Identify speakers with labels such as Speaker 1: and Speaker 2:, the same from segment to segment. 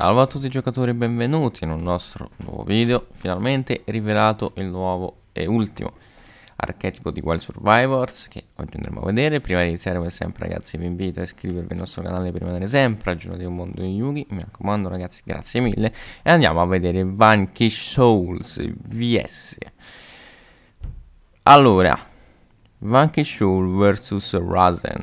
Speaker 1: Salve a tutti i giocatori e benvenuti in un nostro nuovo video Finalmente rivelato il nuovo e ultimo archetipo di Wild Survivors Che oggi andremo a vedere Prima di iniziare come sempre ragazzi vi invito a iscrivervi al nostro canale per rimanere sempre aggiornati un mondo di Yugi Mi raccomando ragazzi grazie mille E andiamo a vedere Vanquish Souls VS Allora Vanquish Souls vs Razen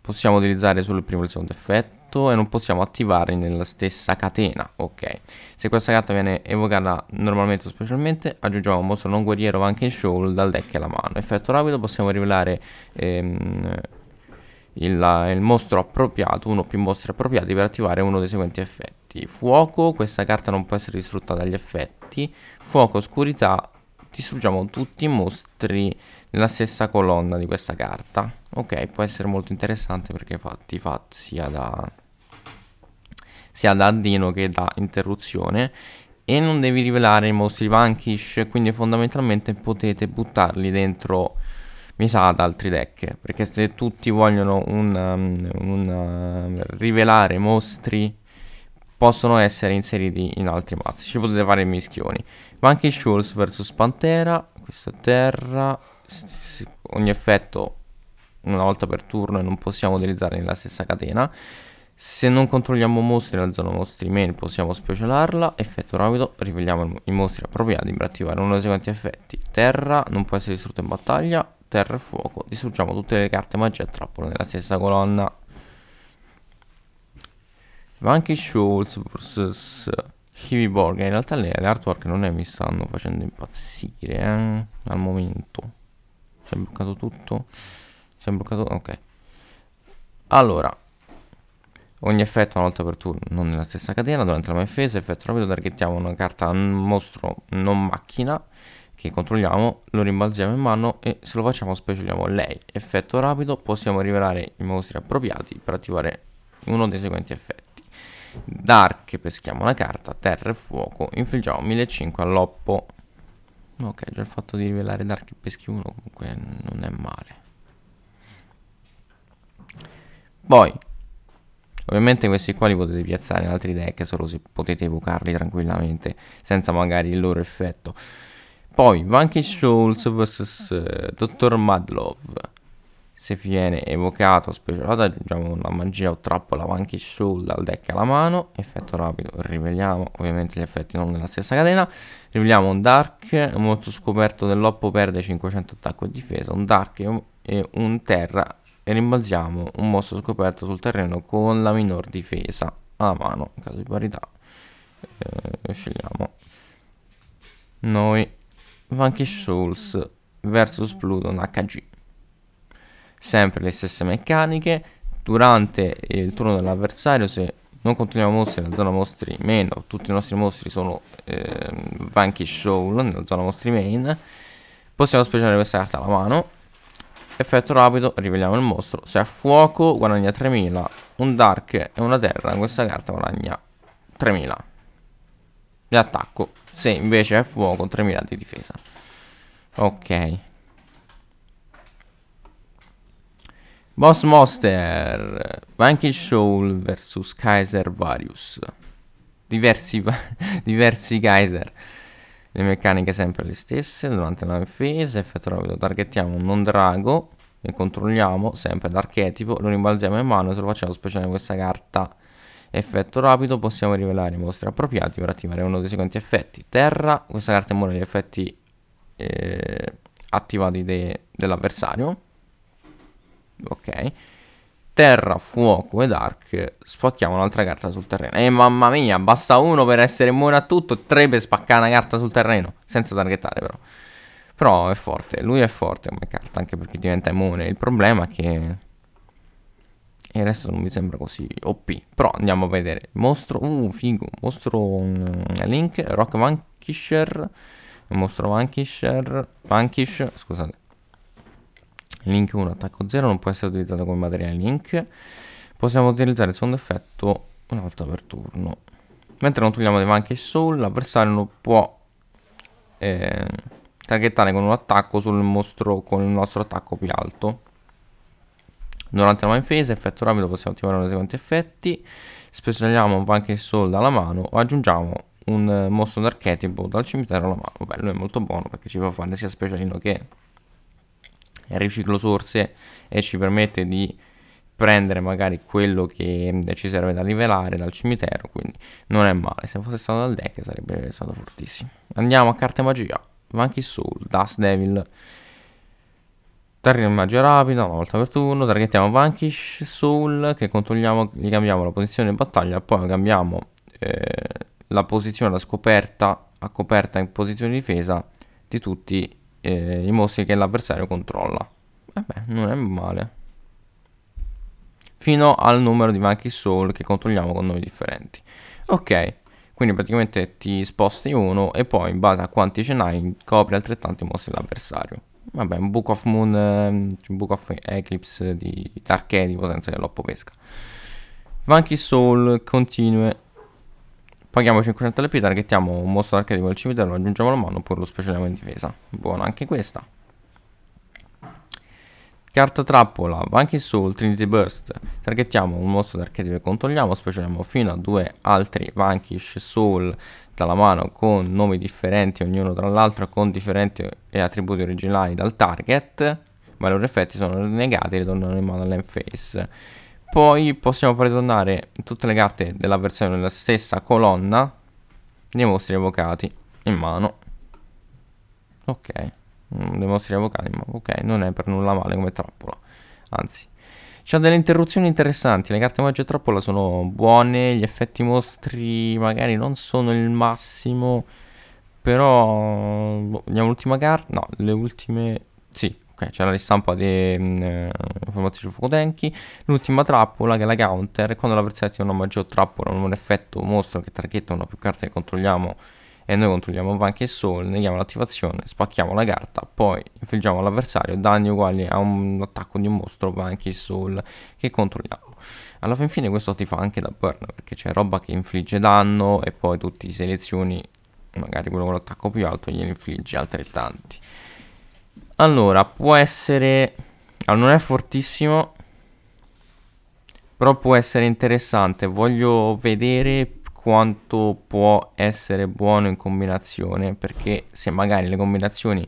Speaker 1: Possiamo utilizzare solo il primo e il secondo effetto fatto e non possiamo attivare nella stessa catena, ok. Se questa carta viene evocata normalmente o specialmente, aggiungiamo un mostro non guerriero ma anche in shoal dal deck alla mano. Effetto rapido, possiamo rivelare ehm, il, il, mostro appropriato, uno o più mostri appropriati per attivare uno dei seguenti effetti. Fuoco, questa carta non può essere distrutta dagli effetti. Fuoco, oscurità, distruggiamo tutti i mostri nella stessa colonna di questa carta. Ok, può essere molto interessante perché fa, ti fa sia da sia da addino che da interruzione e non devi rivelare i mostri vanquish quindi fondamentalmente potete buttarli dentro mi sa ad altri deck perché se tutti vogliono un, um, un uh, rivelare mostri possono essere inseriti in altri mazzi ci potete fare mischioni vanquish Shulls versus Pantera questa terra ogni effetto una volta per turno e non possiamo utilizzare nella stessa catena se non controlliamo mostri nella zona mostri main possiamo specialarla, effetto rapido, riveliamo i mostri appropriati per attivare uno dei seguenti effetti. Terra non può essere distrutto in battaglia, terra e fuoco, distruggiamo tutte le carte magia e trappola nella stessa colonna. Vanky Schultz vs Heavy Borg, in realtà le, le artwork non è mi stanno facendo impazzire eh? al momento. Si è bloccato tutto? Si è bloccato? Ok. Allora, Ogni effetto una volta per turno, non nella stessa catena, durante la manifesa, effetto rapido, targettiamo una carta mostro non macchina che controlliamo, lo rimbalziamo in mano e se lo facciamo specialiamo lei. Effetto rapido, possiamo rivelare i mostri appropriati per attivare uno dei seguenti effetti. Dark, peschiamo una carta, terra e fuoco, infliggiamo 1500 all'oppo. Ok, già il fatto di rivelare Dark e peschi uno comunque non è male. Poi Ovviamente questi qua li potete piazzare in altri deck solo se potete evocarli tranquillamente senza magari il loro effetto. Poi Vanquish Souls vs eh, Dr. Madlove. Se viene evocato specialato aggiungiamo una magia o trappola Vanquish Souls al deck alla mano. Effetto rapido, riveliamo ovviamente gli effetti non nella stessa catena. Riveliamo un Dark, un mozzo scoperto dell'Oppo perde 500 attacco e difesa, un Dark e un Terra e rimbalziamo un mostro scoperto sul terreno con la minor difesa a mano in caso di parità eh, scegliamo noi Vanquish Souls versus Pluton HG sempre le stesse meccaniche durante il turno dell'avversario se non continuiamo mostri nella zona mostri main tutti i nostri mostri sono eh, Vanquish Soul nella zona mostri main possiamo speciare questa carta alla mano Effetto rapido, riveliamo il mostro. Se ha fuoco guadagna 3000, un dark e una terra, questa carta guadagna 3000 di attacco. Se invece è fuoco, 3000 di difesa. Ok. Boss Monster, Vanquish Soul vs Kaiser Varius. Diversi, diversi Kaiser le meccaniche sempre le stesse durante la phase effetto rapido targettiamo un non drago e controlliamo sempre l'archetipo lo rimbalziamo in mano e se lo facciamo speciale questa carta effetto rapido possiamo rivelare i mostri appropriati per attivare uno dei seguenti effetti terra questa carta immune gli effetti eh, attivati de dell'avversario ok terra, fuoco e dark, Spacchiamo un'altra carta sul terreno E eh, mamma mia, basta uno per essere buono a tutto Tre per spaccare una carta sul terreno Senza targettare però Però è forte, lui è forte come carta Anche perché diventa immune Il problema è che E adesso non mi sembra così OP Però andiamo a vedere Mostro, uh figo Mostro um, Link, Rock Vanquisher Mostro Vanquisher Vanquish, scusate link 1 attacco 0 non può essere utilizzato come materiale link possiamo utilizzare il secondo effetto una volta per turno mentre non togliamo dei anche il soul l'avversario non può eh, targettare con un attacco sul mostro con il nostro attacco più alto durante la main phase effetto rapido possiamo attivare uno dei seguenti effetti specialiamo un anche il soul dalla mano o aggiungiamo un eh, mostro d'archetipo dal cimitero alla mano. bello è molto buono perché ci fa fare sia specialino che riciclo source e ci permette di prendere magari quello che eh, ci serve da livellare dal cimitero, quindi non è male. Se fosse stato dal deck sarebbe stato fortissimo. Andiamo a carte magia. Vanky Soul, Dust Devil. Target magia rapida, una volta per turno, targettiamo Vanquish Soul che controlliamo, gli cambiamo la posizione in battaglia, poi cambiamo eh, la posizione da scoperta a coperta in posizione di difesa di tutti eh, i mostri che l'avversario controlla. Vabbè, eh non è male. Fino al numero di Monkey Soul che controlliamo con noi differenti. Ok, quindi praticamente ti sposti uno e poi in base a quanti ce n'hai copri altrettanti mostri l'avversario. Vabbè, un Book of Moon, ehm, un Book of Eclipse di Archedipo senza che l'oppo pesca. Monkey Soul continue Paghiamo 500 LP, targettiamo un mostro d'archetipo del cimitero, lo aggiungiamo la mano oppure lo specialiamo in difesa. Buona anche questa. Carta trappola, Vanking Soul, Trinity Burst. Targettiamo un mostro d'archetipo e controlliamo, specialiamo fino a due altri Vanquish Soul dalla mano con nomi differenti ognuno tra l'altro con differenti attributi originali dal target, ma i loro effetti sono negati e ritornano in mano face poi possiamo far ritornare tutte le carte della versione della stessa colonna dei mostri evocati in mano ok mm, dei mostri evocati in mano ok non è per nulla male come trappola anzi c'ha delle interruzioni interessanti le carte magia e trappola sono buone gli effetti mostri magari non sono il massimo però andiamo boh, l'ultima carta no le ultime sì Ok, c'è la ristampa di mm, eh, informazioni su Fukudenki. L'ultima trappola che è la counter. Quando l'avversario attiva una maggior trappola, un effetto mostro che targetta una più carte che controlliamo e noi controlliamo Vanche e Soul, neghiamo l'attivazione, spacchiamo la carta, poi infliggiamo all'avversario danni uguali a un attacco di un mostro Vanche e Soul che controlliamo. Alla fin fine questo ti fa anche da burn perché c'è roba che infligge danno e poi tu ti selezioni magari quello con l'attacco più alto e gliene infliggi altrettanti. Allora, può essere... Allora, ah, non è fortissimo. Però può essere interessante. Voglio vedere quanto può essere buono in combinazione. Perché se magari le combinazioni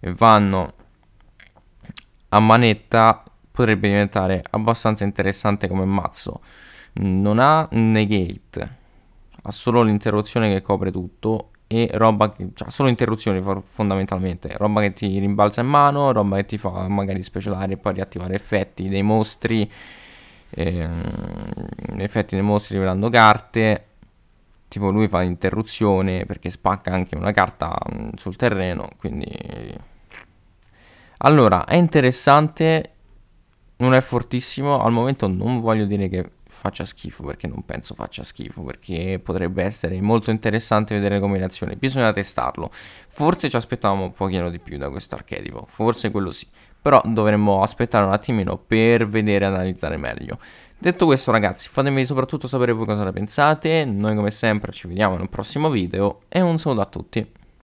Speaker 1: vanno a manetta potrebbe diventare abbastanza interessante come mazzo. Non ha negate. Ha solo l'interruzione che copre tutto e roba che, cioè solo interruzioni fondamentalmente, roba che ti rimbalza in mano, roba che ti fa magari specialare e poi riattivare effetti dei mostri, eh, effetti dei mostri rivelando carte, tipo lui fa interruzione perché spacca anche una carta mm, sul terreno, quindi... Allora, è interessante, non è fortissimo, al momento non voglio dire che faccia schifo, perché non penso faccia schifo, perché potrebbe essere molto interessante vedere le combinazioni, bisogna testarlo. Forse ci aspettavamo un pochino di più da questo archetipo, forse quello sì, però dovremmo aspettare un attimino per vedere e analizzare meglio. Detto questo ragazzi, fatemi soprattutto sapere voi cosa ne pensate, noi come sempre ci vediamo in un prossimo video e un saluto a tutti.